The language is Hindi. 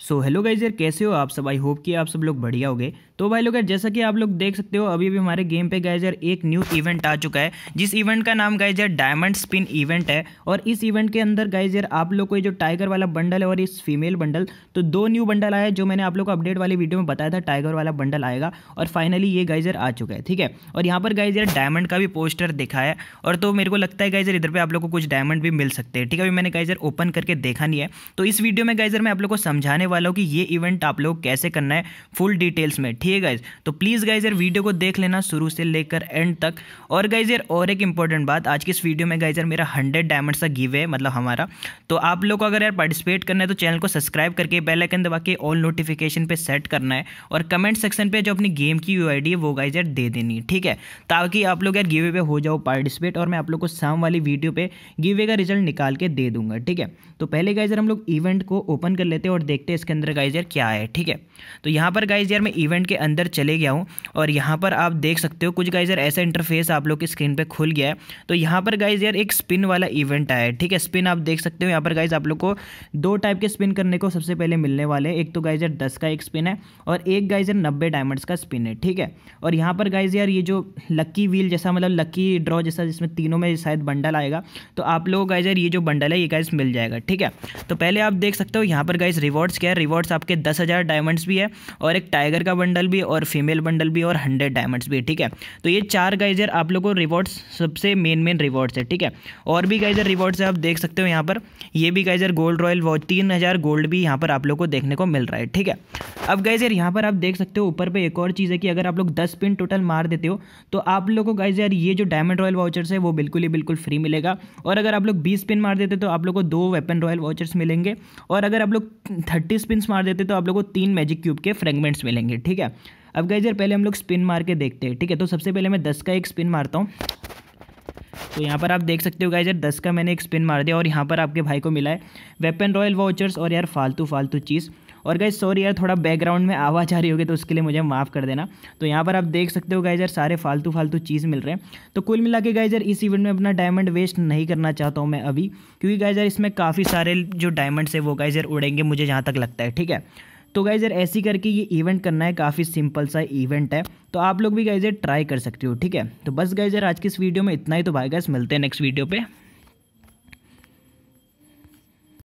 सो हेलो गाइज यार कैसे हो आप सब आई होप कि आप सब लोग बढ़िया हो गए तो भाई लोग यार जैसा कि आप लोग देख सकते हो अभी भी हमारे गेम पे गाइज यार एक न्यू इवेंट आ चुका है जिस इवेंट का नाम गाइज यार डायमंड स्पिन इवेंट है और इस इवेंट के अंदर गाइज यार आप लोग को जो टाइगर वाला बंडल है और इस फीमेल बंडल तो दो न्यू बंडल आया जो मैंने आप लोग को अपडेट वाली वीडियो में बताया था टाइगर वाला बंडल आएगा और फाइनली ये गाइज आ चुका है ठीक है और यहाँ पर गाइज यार डायमंड का भी पोस्टर दिखा है और तो मेरे को लगता है गाइजर इधर पर आप लोग को कुछ डायमंड भी मिल सकते हैं ठीक है अभी मैंने गाइजर ओपन करके देखा नहीं है तो इस वीडियो में गाइजर मैं आप लोग को समझाने बताने वाला हूँ कि ये इवेंट आप लोग कैसे करना है फुल डिटेल्स में ठीक है गाइज तो प्लीज़ गाइज यार वीडियो को देख लेना शुरू से लेकर एंड तक और गाइज यार और एक इंपॉर्टेंट बात आज की इस वीडियो में गाइज यार मेरा हंड्रेड डायमंड का गिव है मतलब हमारा तो आप लोग को अगर यार पार्टिसिपेट करना है तो चैनल को सब्सक्राइब करके बेलाइकन दबा के ऑल नोटिफिकेशन पर सेट करना है और कमेंट सेक्शन पर जो अपनी गेम की यू है वो गाइज यार दे देनी है ठीक है ताकि आप लोग यार गिवे पे हो जाओ पार्टिसिपेट और मैं आप लोग को शाम वाली वीडियो पे गिवे का रिजल्ट निकाल के दे दूंगा ठीक है तो पहले गाइजर हम लोग इवेंट को ओपन कर लेते हैं और देखते हैं इसके अंदर गाइज यार क्या है ठीक है तो यहाँ पर गाइज यार मैं इवेंट के अंदर चले गया हूँ और यहाँ पर आप देख सकते हो कुछ गाइज यार ऐसा इंटरफेस आप लोग की स्क्रीन पर खुल गया है तो यहाँ पर गाइज यार एक स्पिन वाला इवेंट आया है ठीक है स्पिन आप देख सकते हो यहाँ पर गाइज आप लोग को दो टाइप के स्पिन करने को सबसे पहले मिलने वाले हैं एक तो गाइजर दस का एक स्पिन है और एक गाइजर नब्बे डायमंड्स का स्पिन है ठीक है और यहाँ पर गाइज यार ये जो लक्की व्हील जैसा मतलब लक्की ड्रॉ जैसा जिसमें तीनों में शायद बंडल आएगा तो आप लोगों गाइजर ये जो बंडल है ये गाइज मिल जाएगा ठीक है तो पहले आप देख सकते हो यहाँ पर गाइज रिवॉर्ड्स क्या है रिवॉर्ड्स आपके दस हज़ार डायमंड्स भी है और एक टाइगर का बंडल भी और फीमेल बंडल भी और हंड्रेड डायमंड्स भी ठीक है तो ये चार गाइजर आप लोगों को रिवॉर्ड्स सबसे मेन मेन रिवॉर्ड्स है ठीक है और भी गाइजर रिवॉर्ड्स है आप देख सकते हो यहाँ पर ये भी गाइजर गोल्ड रॉयल वॉच तीन गोल्ड भी यहाँ पर आप लोग को देखने को मिल रहा है ठीक है अब गाइजर यहाँ पर आप देख सकते हो ऊपर पर एक और चीज़ है कि अगर आप लोग दस पिन टोटल मार देते हो तो आप लोग को गाइजर ये जो डायमंड रॉयल वाउचर्स है वो बिल्कुल ही बिल्कुल फ्री मिलेगा और अगर आप लोग बीस पिन मार देते तो आप लोग को दो वेपन रॉयल वाउचर्स मिलेंगे और अगर आप लोग फिफ्टी स्पिन्स मार देते तो आप लोग को तीन मैजिक क्यूब के फ्रेगमेंट्स मिलेंगे ठीक है अब गए यार पहले हम लोग स्पिन मार के देखते हैं ठीक है तो सबसे पहले मैं दस का एक स्पिन मारता हूँ तो यहाँ पर आप देख सकते हो गाइज यार दस का मैंने एक स्पिन मार दिया और यहाँ पर आपके भाई को मिला है वेपन रॉयल वाउचर्स और यार फालतू फालतू चीज़ और गाइज सॉरी यार थोड़ा बैकग्राउंड में आवाज आ रही होगी तो उसके लिए मुझे माफ़ कर देना तो यहाँ पर आप देख सकते हो गाइज यार सारे फालतू फालतू चीज़ मिल रहे हैं तो कुल मिला के गाइज यार इस इवेंट में अपना डायमंड वेस्ट नहीं करना चाहता हूँ मैं अभी क्योंकि गाइज यार इसमें काफ़ी सारे जो डायमंड्स है वो गाइज यार उड़ेंगे मुझे जहाँ तक लगता है ठीक है तो गाइज यार ऐसी करके ये इवेंट करना है काफ़ी सिंपल सा इवेंट है तो आप लोग भी गाइज यार ट्राई कर सकते हो ठीक है तो बस गाइज यार आज की इस वीडियो में इतना ही तो भाई गाइज मिलते हैं नेक्स्ट वीडियो पे